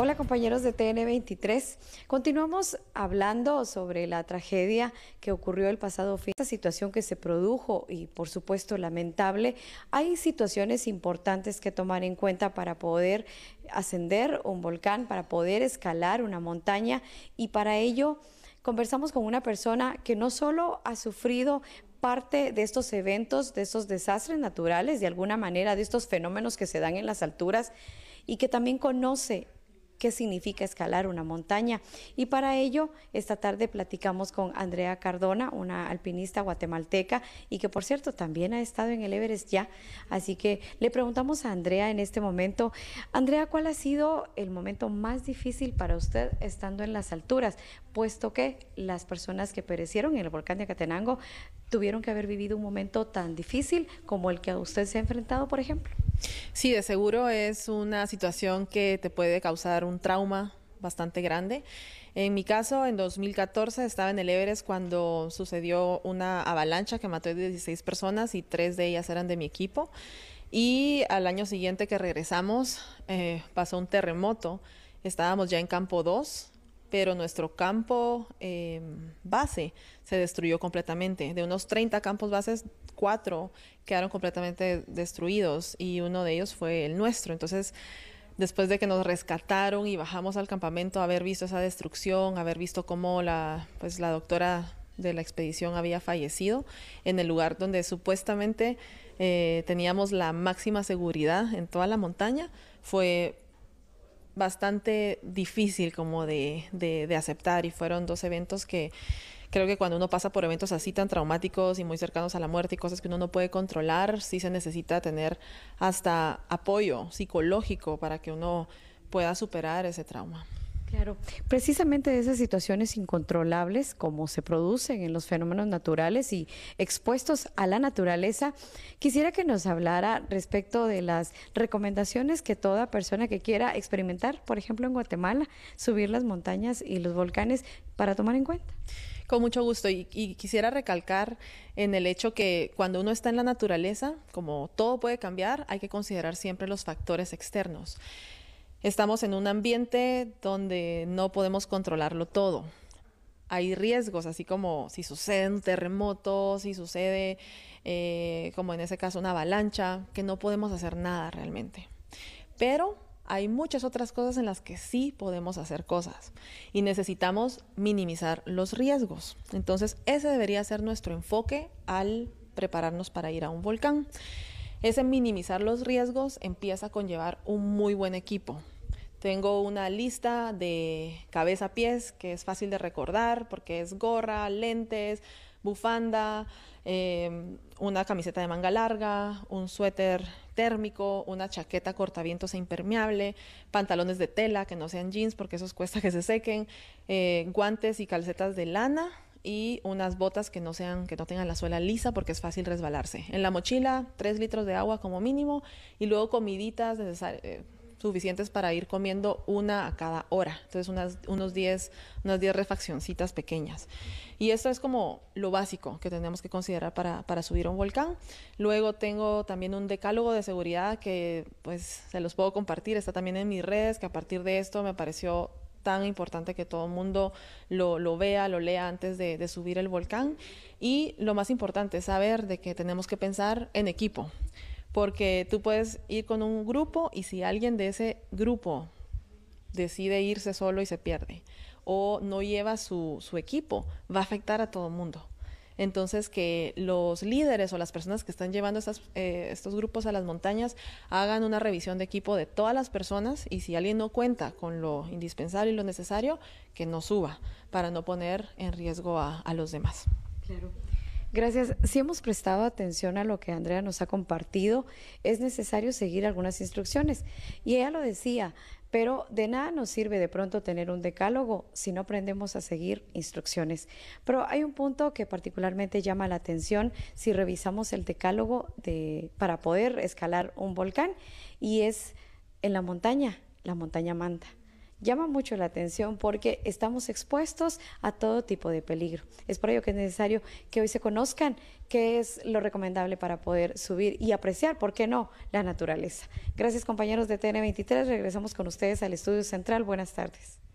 Hola compañeros de TN23. Continuamos hablando sobre la tragedia que ocurrió el pasado fin, esta situación que se produjo y por supuesto lamentable. Hay situaciones importantes que tomar en cuenta para poder ascender un volcán, para poder escalar una montaña y para ello conversamos con una persona que no solo ha sufrido parte de estos eventos, de estos desastres naturales, de alguna manera, de estos fenómenos que se dan en las alturas y que también conoce qué significa escalar una montaña. Y para ello, esta tarde platicamos con Andrea Cardona, una alpinista guatemalteca y que por cierto también ha estado en el Everest ya. Así que le preguntamos a Andrea en este momento, Andrea, ¿cuál ha sido el momento más difícil para usted estando en las alturas? Puesto que las personas que perecieron en el volcán de Acatenango tuvieron que haber vivido un momento tan difícil como el que a usted se ha enfrentado, por ejemplo. Sí, de seguro es una situación que te puede causar un trauma bastante grande. En mi caso, en 2014 estaba en el Everest cuando sucedió una avalancha que mató a 16 personas y tres de ellas eran de mi equipo. Y al año siguiente que regresamos eh, pasó un terremoto. Estábamos ya en campo 2, pero nuestro campo em, base se destruyó completamente. De unos 30 campos bases, cuatro quedaron completamente destruidos y uno de ellos fue el nuestro. Entonces, después de que nos rescataron y bajamos al campamento, haber visto esa destrucción, haber visto cómo la, pues, la doctora de la expedición había fallecido en el lugar donde supuestamente eh, teníamos la máxima seguridad en toda la montaña, fue bastante difícil como de aceptar y fueron dos eventos que creo que cuando uno pasa por eventos así tan traumáticos y muy cercanos a la muerte y cosas que uno no puede controlar, sí se necesita tener hasta apoyo psicológico para que uno pueda superar ese trauma. Claro, precisamente de esas situaciones incontrolables como se producen en los fenómenos naturales y expuestos a la naturaleza, quisiera que nos hablara respecto de las recomendaciones que toda persona que quiera experimentar, por ejemplo en Guatemala, subir las montañas y los volcanes para tomar en cuenta. Con mucho gusto. Y, quisiera recalcar en el hecho que cuando uno está en la naturaleza, como todo puede cambiar, hay que considerar siempre los factores externos. Estamos en un ambiente donde no podemos controlarlo todo. Hay riesgos, así como si sucede un terremoto, si sucede, eh, como en ese caso, una avalancha, que no podemos hacer nada realmente. Pero hay muchas otras cosas en las que sí podemos hacer cosas y necesitamos minimizar los riesgos. Entonces, ese debería ser nuestro enfoque al prepararnos para ir a un volcán. Ese minimizar los riesgos empieza con llevar un muy buen equipo. Tengo una lista de cabeza a pies que es fácil de recordar porque es gorra, lentes, bufanda, em, una camiseta de manga larga, un suéter térmico, una chaqueta cortavientos e impermeable, pantalones de tela que no sean jeans porque esos cuesta que se sequen, eh, guantes y calcetas de lana y unas botas que no sean que no tengan la suela lisa porque es fácil resbalarse. En la mochila, tres litros de agua como mínimo y luego comiditas necesarias eh, suficientes para ir comiendo una a cada hora. Entonces, unas, unos 10 unas refaccioncitas pequeñas. Y esto es como lo básico que tenemos que considerar para, subir un volcán. Luego tengo también un decálogo de seguridad que pues se los puedo compartir. Está también en mis redes, que a partir de esto me pareció tan importante que todo el mundo lo, vea, lo lea antes de, de subir el volcán. Y lo más importante es saber de que tenemos que pensar en equipo porque tú puedes ir con un grupo y si alguien de ese grupo decide irse solo y se pierde o no lleva su, equipo, va a afectar a todo el mundo. Entonces, que los líderes o las personas que están llevando eh, estos grupos a las montañas hagan una revisión de equipo de todas las personas y si alguien no cuenta con lo indispensable y lo necesario, que no suba para no poner en riesgo a, a los demás. Gracias. Si hemos prestado atención a lo que Andrea nos ha compartido, es necesario seguir algunas instrucciones. Y ella lo decía, pero de nada nos sirve de pronto tener un decálogo si no aprendemos a seguir instrucciones. Pero hay un punto que particularmente llama la atención si revisamos el decálogo de, para poder escalar un volcán y es en la montaña, la montaña manta llama mucho la atención porque estamos expuestos a todo tipo de peligro. Es por ello que es necesario que hoy se conozcan qué es lo recomendable para poder subir y apreciar, ¿por qué no?, la naturaleza. Gracias compañeros de TN23, regresamos con ustedes al Estudio Central. Buenas tardes.